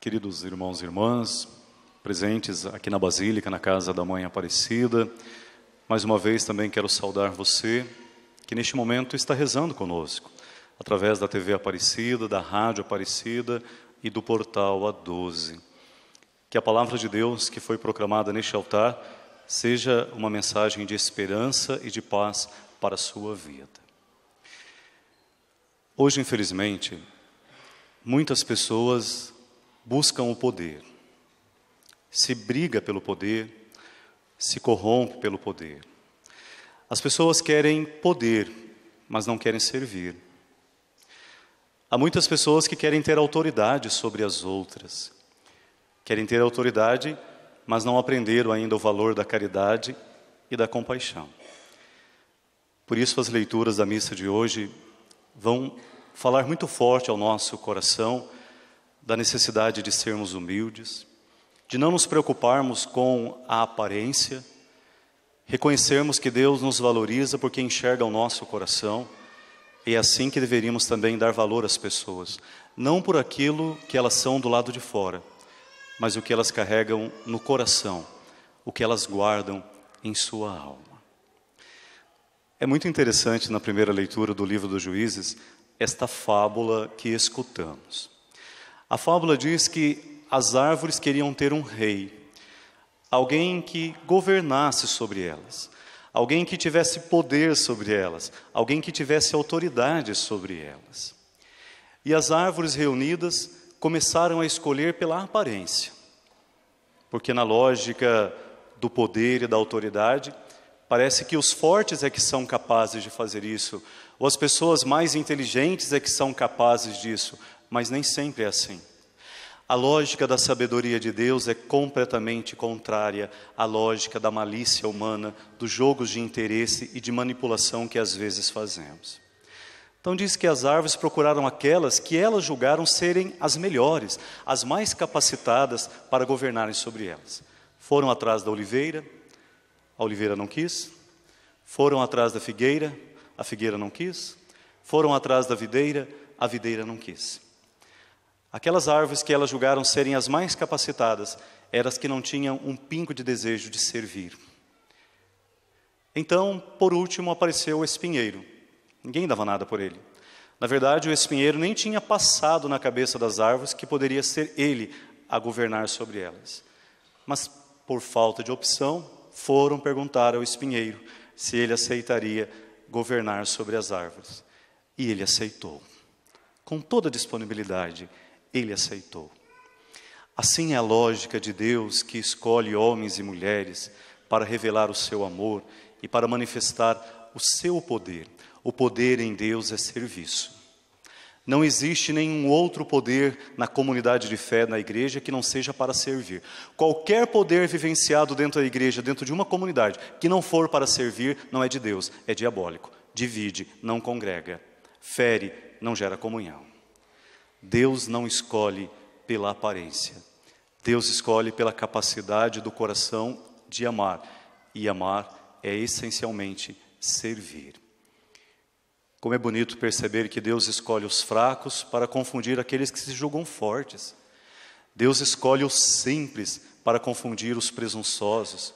queridos irmãos e irmãs, presentes aqui na Basílica, na casa da Mãe Aparecida, mais uma vez também quero saudar você que neste momento está rezando conosco, através da TV Aparecida, da Rádio Aparecida e do portal A12. Que a palavra de Deus que foi proclamada neste altar seja uma mensagem de esperança e de paz para a sua vida. Hoje, infelizmente, muitas pessoas buscam o poder, se briga pelo poder, se corrompe pelo poder. As pessoas querem poder, mas não querem servir. Há muitas pessoas que querem ter autoridade sobre as outras, querem ter autoridade, mas não aprenderam ainda o valor da caridade e da compaixão. Por isso, as leituras da missa de hoje vão falar muito forte ao nosso coração da necessidade de sermos humildes, de não nos preocuparmos com a aparência, reconhecermos que Deus nos valoriza porque enxerga o nosso coração, e é assim que deveríamos também dar valor às pessoas, não por aquilo que elas são do lado de fora, mas o que elas carregam no coração, o que elas guardam em sua alma. É muito interessante na primeira leitura do livro dos Juízes esta fábula que escutamos. A fábula diz que as árvores queriam ter um rei, alguém que governasse sobre elas, alguém que tivesse poder sobre elas, alguém que tivesse autoridade sobre elas. E as árvores reunidas começaram a escolher pela aparência, porque na lógica do poder e da autoridade, parece que os fortes é que são capazes de fazer isso, ou as pessoas mais inteligentes é que são capazes disso, mas nem sempre é assim. A lógica da sabedoria de Deus é completamente contrária à lógica da malícia humana, dos jogos de interesse e de manipulação que às vezes fazemos. Então diz que as árvores procuraram aquelas que elas julgaram serem as melhores, as mais capacitadas para governarem sobre elas. Foram atrás da oliveira, a oliveira não quis. Foram atrás da figueira, a figueira não quis. Foram atrás da videira, a videira não quis. Aquelas árvores que elas julgaram serem as mais capacitadas eram as que não tinham um pingo de desejo de servir. Então, por último, apareceu o espinheiro. Ninguém dava nada por ele. Na verdade, o espinheiro nem tinha passado na cabeça das árvores que poderia ser ele a governar sobre elas. Mas, por falta de opção, foram perguntar ao espinheiro se ele aceitaria governar sobre as árvores. E ele aceitou. Com toda disponibilidade, ele aceitou. Assim é a lógica de Deus que escolhe homens e mulheres para revelar o seu amor e para manifestar o seu poder. O poder em Deus é serviço. Não existe nenhum outro poder na comunidade de fé, na igreja, que não seja para servir. Qualquer poder vivenciado dentro da igreja, dentro de uma comunidade, que não for para servir, não é de Deus, é diabólico. Divide, não congrega. Fere, não gera comunhão. Deus não escolhe pela aparência. Deus escolhe pela capacidade do coração de amar. E amar é essencialmente servir. Como é bonito perceber que Deus escolhe os fracos para confundir aqueles que se julgam fortes. Deus escolhe os simples para confundir os presunçosos.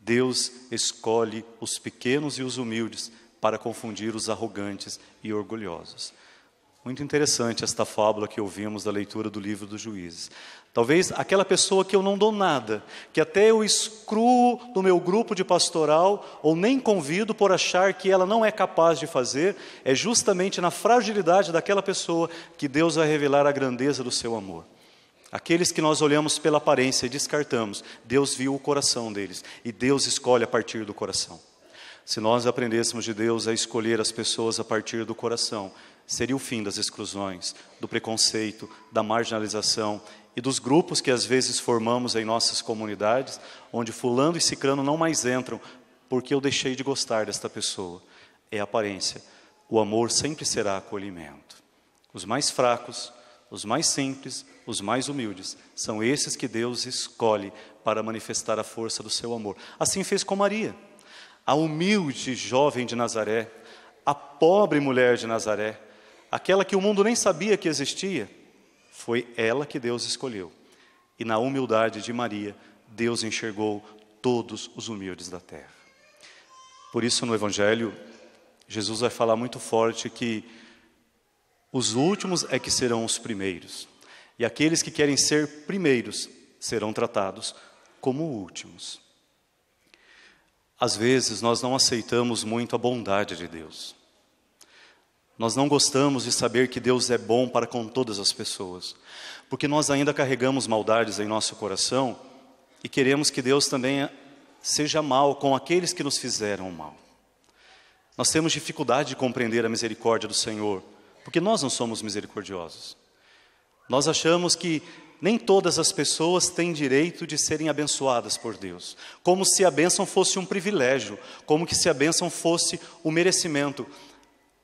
Deus escolhe os pequenos e os humildes para confundir os arrogantes e orgulhosos. Muito interessante esta fábula que ouvimos da leitura do livro dos juízes. Talvez aquela pessoa que eu não dou nada, que até eu excluo do meu grupo de pastoral ou nem convido por achar que ela não é capaz de fazer, é justamente na fragilidade daquela pessoa que Deus vai revelar a grandeza do seu amor. Aqueles que nós olhamos pela aparência e descartamos, Deus viu o coração deles e Deus escolhe a partir do coração. Se nós aprendêssemos de Deus a escolher as pessoas a partir do coração, seria o fim das exclusões, do preconceito, da marginalização e dos grupos que às vezes formamos em nossas comunidades, onde fulano e cicrano não mais entram porque eu deixei de gostar desta pessoa. É aparência. O amor sempre será acolhimento. Os mais fracos, os mais simples, os mais humildes, são esses que Deus escolhe para manifestar a força do seu amor. Assim fez com Maria. A humilde jovem de Nazaré, a pobre mulher de Nazaré, aquela que o mundo nem sabia que existia, foi ela que Deus escolheu. E na humildade de Maria, Deus enxergou todos os humildes da terra. Por isso, no Evangelho, Jesus vai falar muito forte que os últimos é que serão os primeiros, e aqueles que querem ser primeiros serão tratados como últimos. Às vezes, nós não aceitamos muito a bondade de Deus. Nós não gostamos de saber que Deus é bom para com todas as pessoas, porque nós ainda carregamos maldades em nosso coração e queremos que Deus também seja mal com aqueles que nos fizeram mal. Nós temos dificuldade de compreender a misericórdia do Senhor, porque nós não somos misericordiosos. Nós achamos que nem todas as pessoas têm direito de serem abençoadas por Deus, como se a bênção fosse um privilégio, como que se a bênção fosse o merecimento.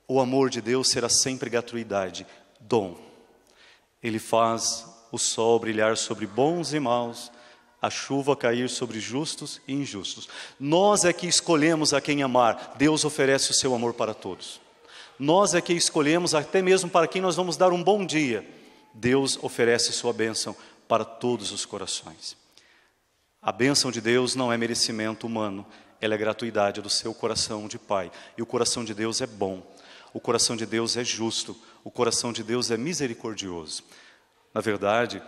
O amor de Deus será sempre gratuidade, dom. Ele faz o sol brilhar sobre bons e maus, a chuva cair sobre justos e injustos. Nós é que escolhemos a quem amar, Deus oferece o seu amor para todos. Nós é que escolhemos até mesmo para quem nós vamos dar um bom dia, Deus oferece sua bênção para todos os corações. A bênção de Deus não é merecimento humano, ela é gratuidade do seu coração de pai. E o coração de Deus é bom. O coração de Deus é justo, o coração de Deus é misericordioso. Na verdade,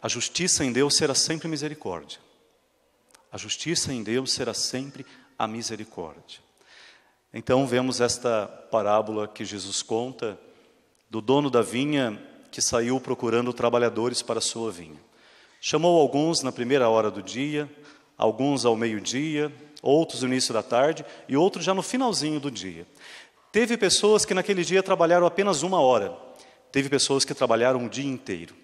a justiça em Deus será sempre misericórdia. A justiça em Deus será sempre a misericórdia. Então vemos esta parábola que Jesus conta do dono da vinha que saiu procurando trabalhadores para a sua vinha. Chamou alguns na primeira hora do dia, alguns ao meio-dia, outros no início da tarde e outros já no finalzinho do dia. Teve pessoas que naquele dia trabalharam apenas uma hora, teve pessoas que trabalharam o dia inteiro.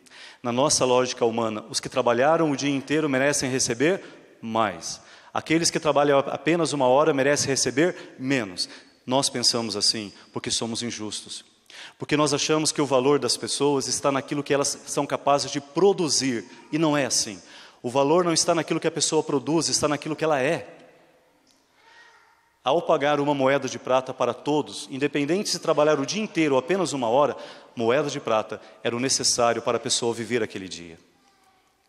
Na nossa lógica humana, os que trabalharam o dia inteiro merecem receber mais. Aqueles que trabalham apenas uma hora merecem receber menos. Nós pensamos assim porque somos injustos. Porque nós achamos que o valor das pessoas está naquilo que elas são capazes de produzir, e não é assim. O valor não está naquilo que a pessoa produz, está naquilo que ela é. Ao pagar uma moeda de prata para todos, independente se trabalhar o dia inteiro ou apenas uma hora, moeda de prata era o necessário para a pessoa viver aquele dia.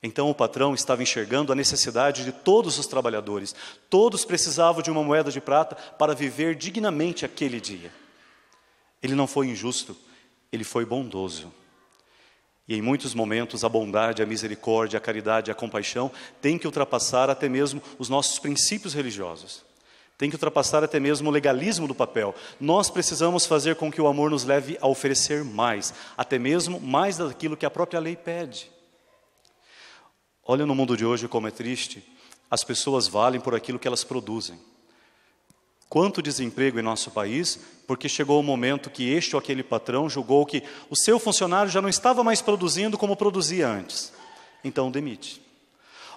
Então o patrão estava enxergando a necessidade de todos os trabalhadores. Todos precisavam de uma moeda de prata para viver dignamente aquele dia. Ele não foi injusto, ele foi bondoso. E em muitos momentos a bondade, a misericórdia, a caridade, a compaixão têm que ultrapassar até mesmo os nossos princípios religiosos. Tem que ultrapassar até mesmo o legalismo do papel. Nós precisamos fazer com que o amor nos leve a oferecer mais, até mesmo mais daquilo que a própria lei pede. Olha no mundo de hoje como é triste, as pessoas valem por aquilo que elas produzem. Quanto desemprego em nosso país, porque chegou o momento que este ou aquele patrão julgou que o seu funcionário já não estava mais produzindo como produzia antes. Então demite.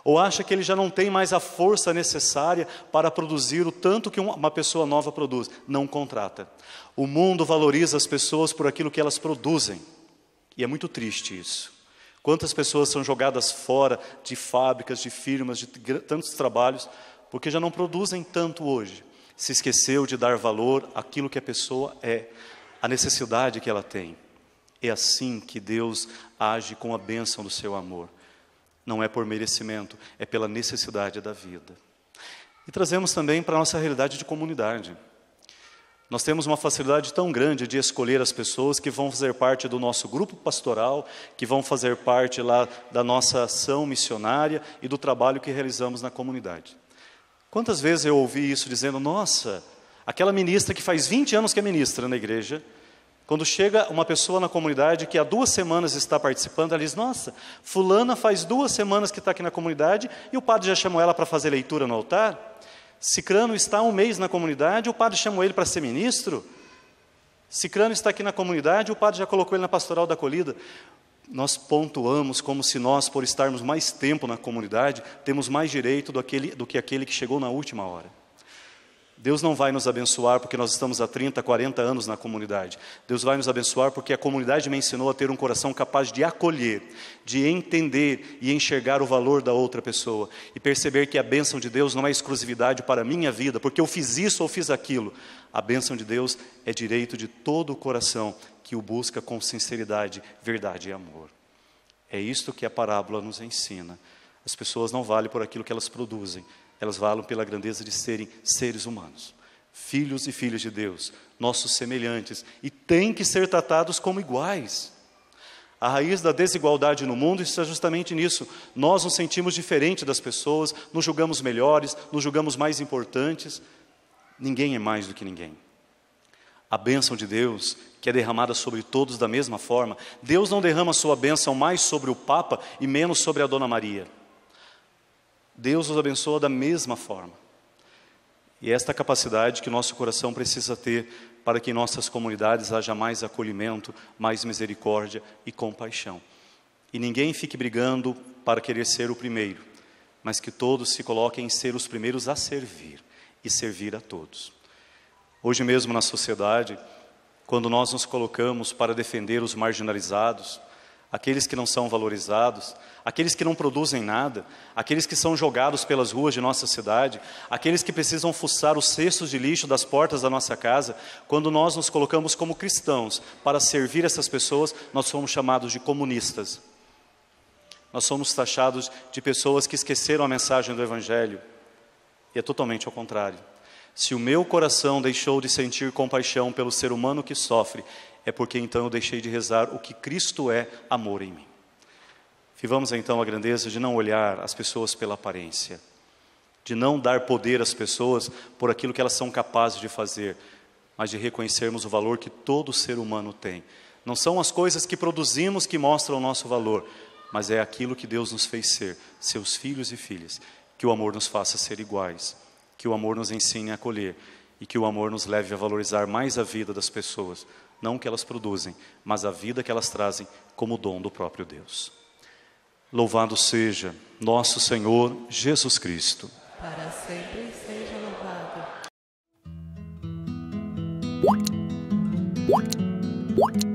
Ou acha que ele já não tem mais a força necessária para produzir o tanto que uma pessoa nova produz? Não contrata. O mundo valoriza as pessoas por aquilo que elas produzem. E é muito triste isso. Quantas pessoas são jogadas fora de fábricas, de firmas, de tantos trabalhos, porque já não produzem tanto hoje. Se esqueceu de dar valor àquilo que a pessoa é, à necessidade que ela tem. É assim que Deus age com a bênção do seu amor. Não é por merecimento, é pela necessidade da vida. E trazemos também para a nossa realidade de comunidade. Nós temos uma facilidade tão grande de escolher as pessoas que vão fazer parte do nosso grupo pastoral, que vão fazer parte lá da nossa ação missionária e do trabalho que realizamos na comunidade. Quantas vezes eu ouvi isso dizendo: nossa, aquela ministra que faz 20 anos que é ministra na igreja, quando chega uma pessoa na comunidade que há duas semanas está participando, ela diz: Nossa, Fulana faz duas semanas que está aqui na comunidade e o padre já chamou ela para fazer leitura no altar. Cicrano está um mês na comunidade, o padre chamou ele para ser ministro. Cicrano está aqui na comunidade, o padre já colocou ele na pastoral da acolhida. Nós pontuamos como se nós, por estarmos mais tempo na comunidade, temos mais direito do, aquele, do que aquele que chegou na última hora. Deus não vai nos abençoar porque nós estamos há 30, 40 anos na comunidade. Deus vai nos abençoar porque a comunidade me ensinou a ter um coração capaz de acolher, de entender e enxergar o valor da outra pessoa e perceber que a bênção de Deus não é exclusividade para a minha vida, porque eu fiz isso ou fiz aquilo. A bênção de Deus é direito de todo o coração que o busca com sinceridade, verdade e amor. É isto que a parábola nos ensina. As pessoas não valem por aquilo que elas produzem, elas valem pela grandeza de serem seres humanos, filhos e filhas de Deus, nossos semelhantes, e têm que ser tratados como iguais. A raiz da desigualdade no mundo está justamente nisso. Nós nos sentimos diferentes das pessoas, nos julgamos melhores, nos julgamos mais importantes. Ninguém é mais do que ninguém. A bênção de Deus, que é derramada sobre todos da mesma forma, Deus não derrama sua bênção mais sobre o Papa e menos sobre a Dona Maria. Deus os abençoa da mesma forma. E é esta capacidade que nosso coração precisa ter para que em nossas comunidades haja mais acolhimento, mais misericórdia e compaixão. E ninguém fique brigando para querer ser o primeiro, mas que todos se coloquem em ser os primeiros a servir e servir a todos. Hoje mesmo na sociedade, quando nós nos colocamos para defender os marginalizados, aqueles que não são valorizados, aqueles que não produzem nada, aqueles que são jogados pelas ruas de nossa cidade, aqueles que precisam fuçar os cestos de lixo das portas da nossa casa, quando nós nos colocamos como cristãos para servir essas pessoas, nós somos chamados de comunistas. Nós somos taxados de pessoas que esqueceram a mensagem do Evangelho. E é totalmente ao contrário. Se o meu coração deixou de sentir compaixão pelo ser humano que sofre, é porque então eu deixei de rezar o que Cristo é amor em mim. Vivamos então a grandeza de não olhar as pessoas pela aparência, de não dar poder às pessoas por aquilo que elas são capazes de fazer, mas de reconhecermos o valor que todo ser humano tem. Não são as coisas que produzimos que mostram o nosso valor, mas é aquilo que Deus nos fez ser, seus filhos e filhas. Que o amor nos faça ser iguais, que o amor nos ensine a acolher e que o amor nos leve a valorizar mais a vida das pessoas, não o que elas produzem, mas a vida que elas trazem como dom do próprio Deus. Louvado seja nosso Senhor Jesus Cristo. Para sempre seja louvado.